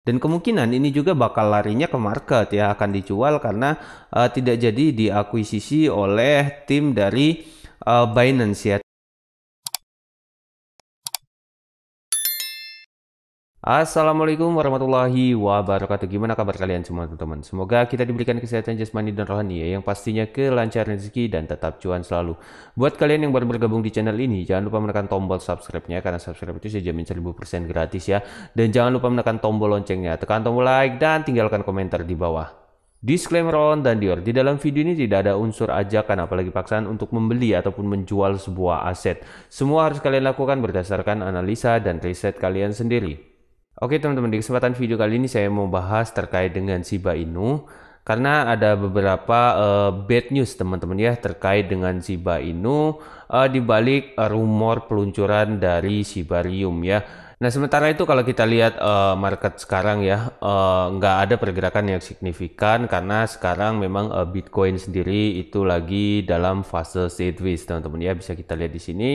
Dan kemungkinan ini juga bakal larinya ke market ya akan dijual karena uh, tidak jadi diakuisisi oleh tim dari uh, Binance ya. Assalamualaikum warahmatullahi wabarakatuh. Gimana kabar kalian semua teman-teman? Semoga kita diberikan kesehatan jasmani dan rohani ya, yang pastinya kelancaran rezeki dan tetap cuan selalu. Buat kalian yang baru bergabung di channel ini, jangan lupa menekan tombol subscribe-nya karena subscribe itu saya jamin 1000% gratis ya. Dan jangan lupa menekan tombol loncengnya, tekan tombol like dan tinggalkan komentar di bawah. Disclaimer on dan dior, di dalam video ini tidak ada unsur ajakan apalagi paksaan untuk membeli ataupun menjual sebuah aset. Semua harus kalian lakukan berdasarkan analisa dan riset kalian sendiri. Oke teman-teman, di kesempatan video kali ini saya mau bahas terkait dengan Shiba Inu karena ada beberapa uh, bad news teman-teman ya terkait dengan Shiba Inu uh, di balik rumor peluncuran dari Shibarium ya. Nah sementara itu kalau kita lihat uh, market sekarang ya uh, nggak ada pergerakan yang signifikan karena sekarang memang uh, Bitcoin sendiri itu lagi dalam fase sideways teman-teman ya bisa kita lihat di sini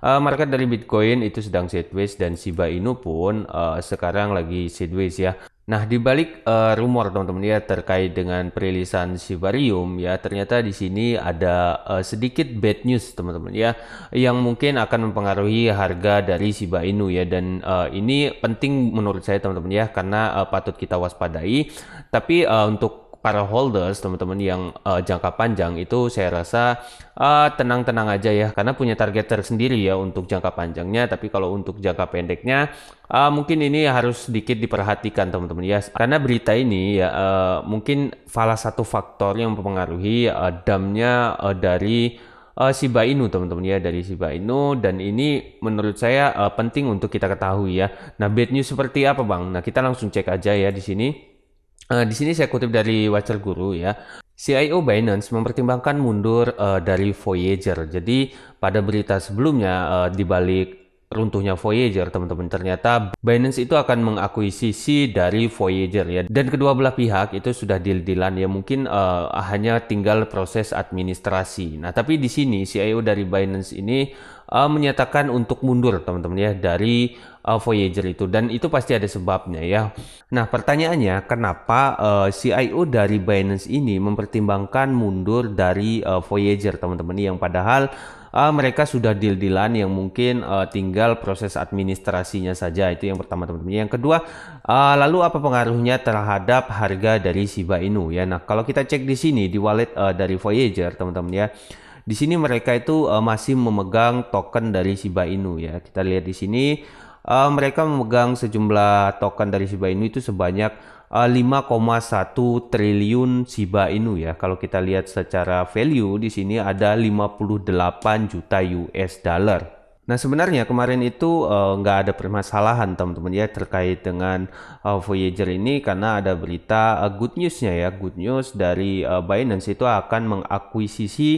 uh, market dari Bitcoin itu sedang sideways dan Shiba Inu pun uh, sekarang lagi sideways ya. Nah, di balik uh, rumor teman-teman ya terkait dengan perilisan Sibarium ya, ternyata di sini ada uh, sedikit bad news teman-teman ya yang mungkin akan mempengaruhi harga dari Shiba Inu ya dan uh, ini penting menurut saya teman-teman ya karena uh, patut kita waspadai. Tapi uh, untuk para holders, teman-teman yang uh, jangka panjang itu saya rasa eh, tenang-tenang uh, aja ya karena punya target tersendiri ya untuk jangka panjangnya tapi kalau untuk jangka pendeknya uh, mungkin ini harus sedikit diperhatikan teman-teman ya karena berita ini ya uh, mungkin salah satu faktor yang mempengaruhi uh, damnya uh, dari uh, Shiba Inu teman-teman ya dari Shiba Inu dan ini menurut saya uh, penting untuk kita ketahui ya. Nah, bad news seperti apa Bang? Nah, kita langsung cek aja ya di sini. Uh, di sini saya kutip dari Wacar Guru ya. CIO Binance mempertimbangkan mundur uh, dari Voyager. Jadi pada berita sebelumnya uh, di balik runtuhnya Voyager, teman-teman. Ternyata Binance itu akan mengakuisisi dari Voyager ya. Dan kedua belah pihak itu sudah deal-dealan ya. Mungkin uh, hanya tinggal proses administrasi. Nah, tapi di sini CIO dari Binance ini uh, menyatakan untuk mundur teman-teman ya dari uh, Voyager itu dan itu pasti ada sebabnya ya. Nah pertanyaannya kenapa uh, eh, CIO dari Binance ini mempertimbangkan mundur dari uh, Voyager teman-teman yang padahal uh, mereka sudah deal-dealan yang mungkin uh, tinggal proses administrasinya saja itu yang pertama teman-teman. Yang kedua uh, lalu apa pengaruhnya terhadap harga dari Shiba Inu ya. Nah kalau kita cek di sini di wallet uh, dari Voyager teman-teman ya. Di sini mereka itu uh, masih memegang token dari Shiba Inu ya. Kita lihat di sini uh, mereka memegang sejumlah token dari Shiba Inu itu sebanyak uh, eh, 5,1 triliun Shiba Inu ya. Kalau kita lihat secara value di sini ada 58 juta US dollar. Nah sebenarnya kemarin itu nggak uh, ada permasalahan teman-teman ya terkait dengan uh, Voyager ini karena ada berita uh, good newsnya ya good news dari uh, Binance itu akan mengakuisisi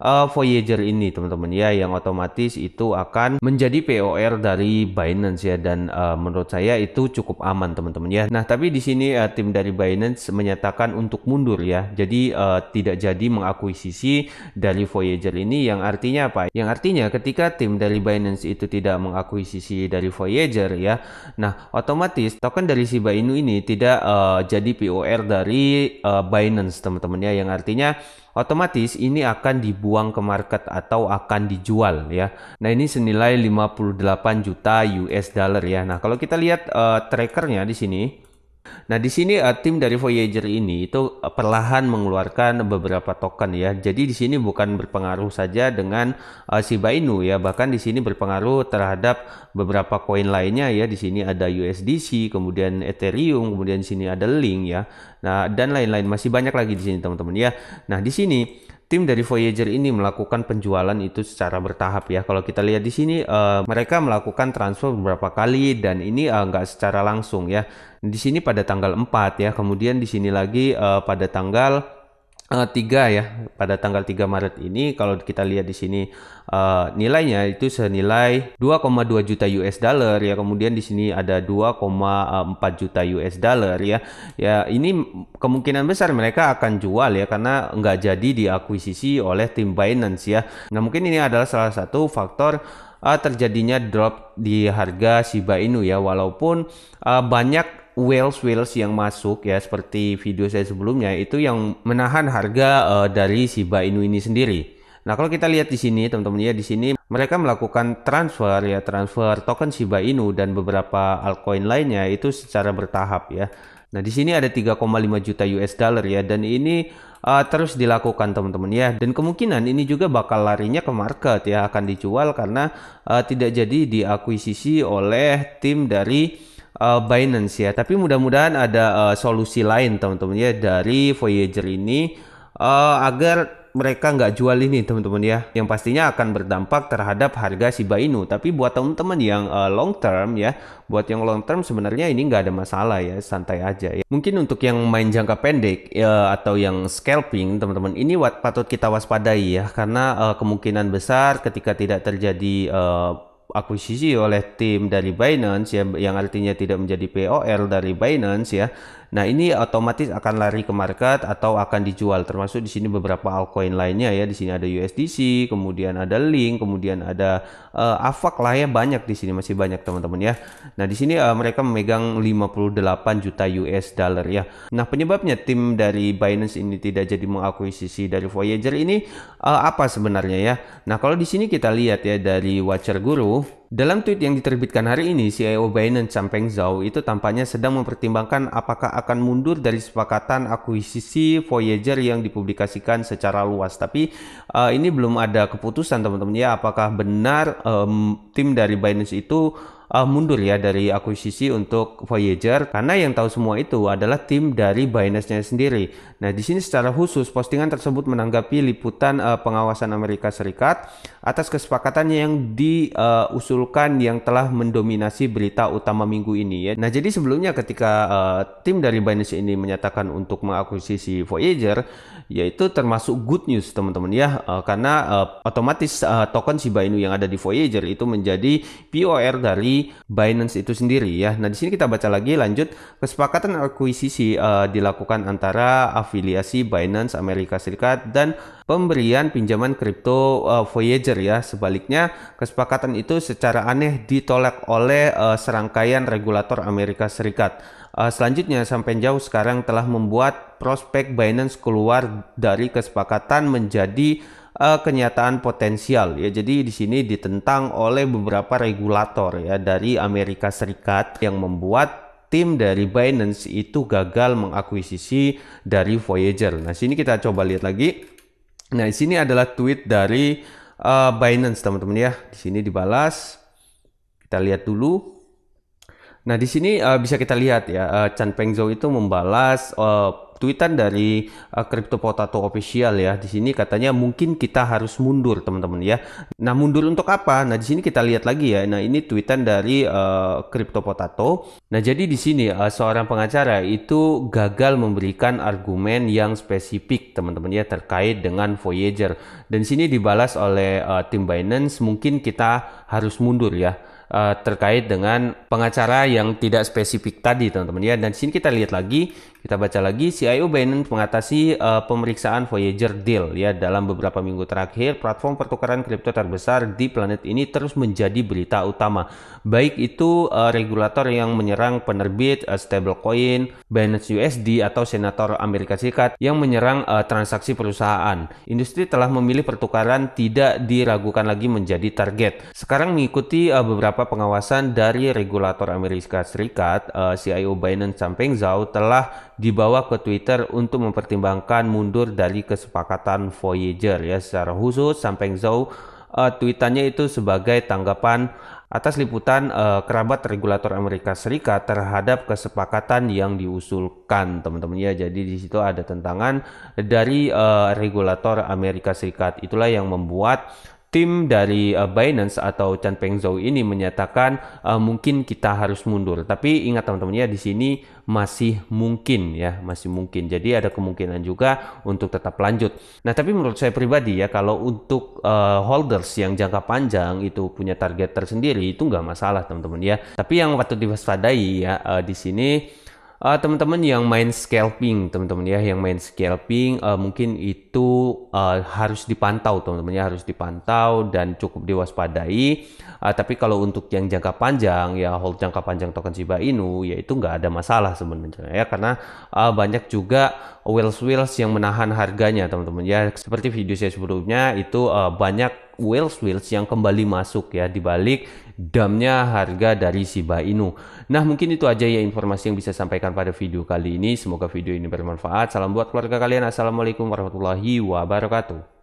uh, Voyager ini teman-teman ya yang otomatis itu akan menjadi POR dari Binance ya dan uh, menurut saya itu cukup aman teman-teman ya. Nah tapi di sini uh, tim dari Binance menyatakan untuk mundur ya jadi uh, tidak jadi mengakuisisi dari Voyager ini yang artinya apa? Yang artinya ketika tim dari Binance itu tidak mengakuisisi dari Voyager ya, nah otomatis token dari Shiba Inu ini tidak uh, jadi POR dari uh, Binance teman-teman ya yang artinya otomatis ini akan dibuang ke market atau akan dijual ya. Nah, ini senilai 58 juta US dollar ya. Nah, kalau kita lihat uh, trackernya di sini Nah, di sini uh, tim dari Voyager ini itu eh, perlahan mengeluarkan beberapa token ya. Jadi di sini bukan berpengaruh saja dengan uh, eh, Shiba Inu ya, bahkan di sini berpengaruh terhadap beberapa koin lainnya ya. Di sini ada USDC, kemudian Ethereum, kemudian di sini ada Link ya. Nah, dan lain-lain masih banyak lagi di sini teman-teman ya. Nah, di sini tim dari Voyager ini melakukan penjualan itu secara bertahap ya. Kalau kita lihat di sini uh, mereka melakukan transfer beberapa kali dan ini uh, secara langsung ya. Di sini pada tanggal 4 ya, kemudian di sini lagi uh, pada tanggal 3 ya pada tanggal 3 Maret ini kalau kita lihat di sini uh, nilainya itu senilai 2,2 juta US dollar ya kemudian di sini ada 2,4 juta US dollar ya ya ini kemungkinan besar mereka akan jual ya karena nggak jadi diakuisisi oleh tim Binance ya nah mungkin ini adalah salah satu faktor eh, terjadinya drop di harga Shiba Inu ya walaupun uh, banyak Wales Wales yang masuk ya seperti video saya sebelumnya itu yang menahan harga uh, dari Shiba Inu ini sendiri. Nah, kalau kita lihat di sini teman-teman ya di sini mereka melakukan transfer ya transfer token Shiba Inu dan beberapa altcoin lainnya itu secara bertahap ya. Nah, di sini ada 3,5 juta US dollar ya dan ini uh, terus dilakukan teman-teman ya. Dan kemungkinan ini juga bakal larinya ke market ya akan dijual karena uh, tidak jadi diakuisisi oleh tim dari uh, Binance ya. Tapi mudah-mudahan ada uh, solusi lain teman-teman ya dari Voyager ini uh, agar mereka nggak jual ini teman-teman ya. Yang pastinya akan berdampak terhadap harga Shiba Inu. Tapi buat teman-teman yang uh, long term ya, buat yang long term sebenarnya ini nggak ada masalah ya, santai aja ya. Mungkin untuk yang main jangka pendek ya, atau yang scalping teman-teman, ini patut kita waspadai ya karena uh, kemungkinan besar ketika tidak terjadi uh, akuisisi oleh tim dari Binance ya yang artinya tidak menjadi POL dari Binance ya Nah, ini otomatis akan lari ke market atau akan dijual. Termasuk di sini beberapa altcoin lainnya ya. Di sini ada USDC, kemudian ada Link, kemudian ada uh, eh, AVAX lah ya banyak di sini masih banyak teman-teman ya. Nah, di sini uh, mereka memegang 58 juta US dollar ya. Nah, penyebabnya tim dari Binance ini tidak jadi mengakuisisi dari Voyager ini uh, apa sebenarnya ya? Nah, kalau di sini kita lihat ya dari Watcher Guru dalam tweet yang diterbitkan hari ini, CEO Binance Changpeng Zhao itu tampaknya sedang mempertimbangkan apakah akan mundur dari sepakatan akuisisi Voyager yang dipublikasikan secara luas. Tapi uh, ini belum ada keputusan teman-teman ya apakah benar um, tim dari Binance itu uh, mundur ya dari akuisisi untuk Voyager karena yang tahu semua itu adalah tim dari Binance-nya sendiri. Nah, di sini secara khusus postingan tersebut menanggapi liputan uh, pengawasan Amerika Serikat atas kesepakatannya yang diusulkan uh, yang telah mendominasi berita utama minggu ini ya. Nah, jadi sebelumnya ketika uh, tim dari Binance ini menyatakan untuk mengakuisisi Voyager yaitu termasuk good news teman-teman ya uh, karena uh, otomatis uh, token Shiba Inu yang ada di Voyager itu menjadi POR dari Binance itu sendiri ya. Nah, di sini kita baca lagi lanjut kesepakatan akuisisi uh, dilakukan antara afiliasi Binance Amerika Serikat dan pemberian pinjaman kripto uh, Voyager ya. Sebaliknya, kesepakatan itu secara aneh ditolak oleh uh, serangkaian regulator Amerika Serikat. Uh, selanjutnya sampai jauh sekarang telah membuat prospek Binance keluar dari kesepakatan menjadi uh, kenyataan potensial ya. Jadi di sini ditentang oleh beberapa regulator ya dari Amerika Serikat yang membuat tim dari Binance itu gagal mengakuisisi dari Voyager. Nah, sini kita coba lihat lagi. Nah, di sini adalah tweet dari uh, Binance teman-teman ya. Di sini dibalas. Kita lihat dulu. Nah, di sini uh, bisa kita lihat ya, uh, Chan Pengzhou itu membalas uh, tweetan dari uh, Crypto Potato official ya. Di sini katanya mungkin kita harus mundur, teman-teman ya. Nah, mundur untuk apa? Nah, di sini kita lihat lagi ya. Nah, ini tweetan dari uh, Crypto Potato. Nah, jadi di sini uh, seorang pengacara itu gagal memberikan argumen yang spesifik, teman-teman ya, terkait dengan Voyager. Dan di sini dibalas oleh uh, tim Binance, mungkin kita harus mundur ya. Eh, terkait dengan pengacara yang tidak spesifik tadi teman-teman ya. Dan sini kita lihat lagi kita baca lagi, CIO Binance mengatasi uh, pemeriksaan Voyager Deal ya dalam beberapa minggu terakhir, platform pertukaran kripto terbesar di planet ini terus menjadi berita utama. Baik itu uh, regulator yang menyerang penerbit uh, stablecoin Binance USD atau senator Amerika Serikat yang menyerang uh, transaksi perusahaan. Industri telah memilih pertukaran tidak diragukan lagi menjadi target. Sekarang mengikuti uh, beberapa pengawasan dari regulator Amerika Serikat, uh, CIO Binance Changpeng Zhao telah dibawa ke Twitter untuk mempertimbangkan mundur dari kesepakatan Voyager ya secara khusus Sampeng Zhou uh, tweetannya itu sebagai tanggapan atas liputan uh, kerabat regulator Amerika Serikat terhadap kesepakatan yang diusulkan teman-teman ya jadi di situ ada tentangan dari uh, regulator Amerika Serikat itulah yang membuat tim dari uh, Binance atau Chan Peng Zhou ini menyatakan uh, mungkin kita harus mundur. Tapi ingat teman-teman ya di sini masih mungkin ya, masih mungkin. Jadi ada kemungkinan juga untuk tetap lanjut. Nah, tapi menurut saya pribadi ya kalau untuk uh, holders yang jangka panjang itu punya target tersendiri itu nggak masalah teman-teman ya. Tapi yang patut diwaspadai ya uh, di sini uh, teman-teman yang main scalping teman-teman ya yang main scalping uh, mungkin itu uh, harus dipantau teman-teman ya harus dipantau dan cukup diwaspadai uh, tapi kalau untuk yang jangka panjang ya hold jangka panjang token Shiba Inu ya itu nggak ada masalah sebenarnya ya karena uh, banyak juga wheels wheels yang menahan harganya teman-teman ya seperti video saya sebelumnya itu uh, banyak Wales Wales yang kembali masuk ya di balik damnya harga dari Shiba Inu. Nah, mungkin itu aja ya informasi yang bisa sampaikan pada video kali ini. Semoga video ini bermanfaat. Salam buat keluarga kalian. Assalamualaikum warahmatullahi wabarakatuh.